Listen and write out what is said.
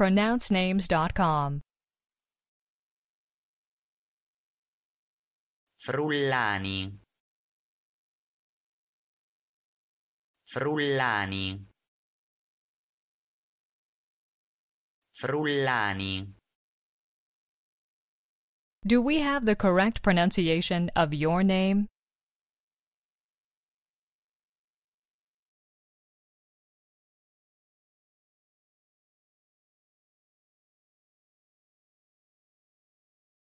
pronouncenames.com. Frullani. Frullani. Frullani. Do we have the correct pronunciation of your name?